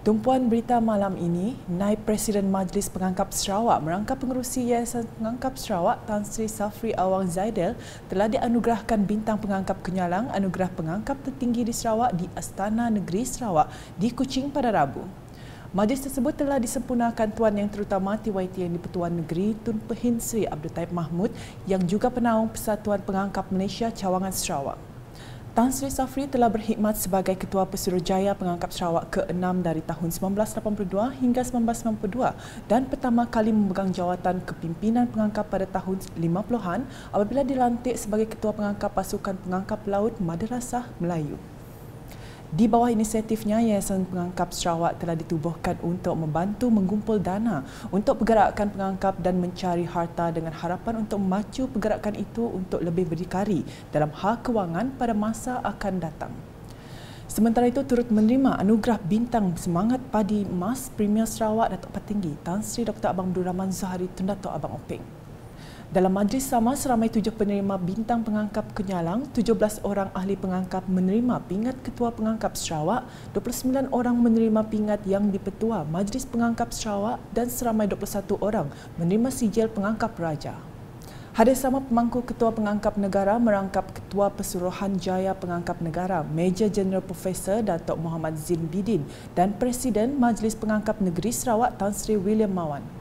Tumpuan berita malam ini, Naib Presiden Majlis Pengangkap Sarawak merangkap pengerusi Yayasan Pengangkap Sarawak Tan Sri Safri Awang Zaidel telah dianugerahkan Bintang Pengangkap Kenyalang Anugerah Pengangkap Tertinggi di Sarawak di Astana Negeri Sarawak di Kuching pada Rabu. Majlis tersebut telah disempurnakan Tuan Yang Terutama TYT yang di-Pertua Negeri Tun Pehin Sri Abdul Taib Mahmud yang juga penaung Persatuan Pengangkap Malaysia Cawangan Sarawak. Tan Sri Safri telah berkhidmat sebagai Ketua Pesuruhjaya Pengangkap Sarawak ke-6 dari tahun 1982 hingga 1992 dan pertama kali memegang jawatan kepimpinan pengangkap pada tahun 50-an apabila dilantik sebagai Ketua Pengangkap Pasukan Pengangkap Laut Madrasah Melayu. Di bawah inisiatifnya, Yayasan Pengangkap Sarawak telah ditubuhkan untuk membantu mengumpul dana untuk pergerakan pengangkap dan mencari harta dengan harapan untuk memacu pergerakan itu untuk lebih berdikari dalam hal kewangan pada masa akan datang. Sementara itu turut menerima anugerah bintang semangat padi emas Premier Sarawak Datuk Patinggi Tan Sri Dr. Abang Abdul Rahman Zahari Tun Abang Oping. Dalam majlis sama seramai tujuh penerima bintang pengangkap Kenyalang, 17 orang ahli pengangkap menerima pingat Ketua Pengangkap Sarawak, 29 orang menerima pingat Yang dipetua Majlis Pengangkap Sarawak dan seramai 21 orang menerima sijil pengangkap Raja. Hadir sama pemangku Ketua Pengangkap Negara merangkap Ketua Pesuruhan Jaya Pengangkap Negara, Major General Professor Datuk Muhammad Zin Bidin dan Presiden Majlis Pengangkap Negeri Sarawak Tan Sri William Mawan.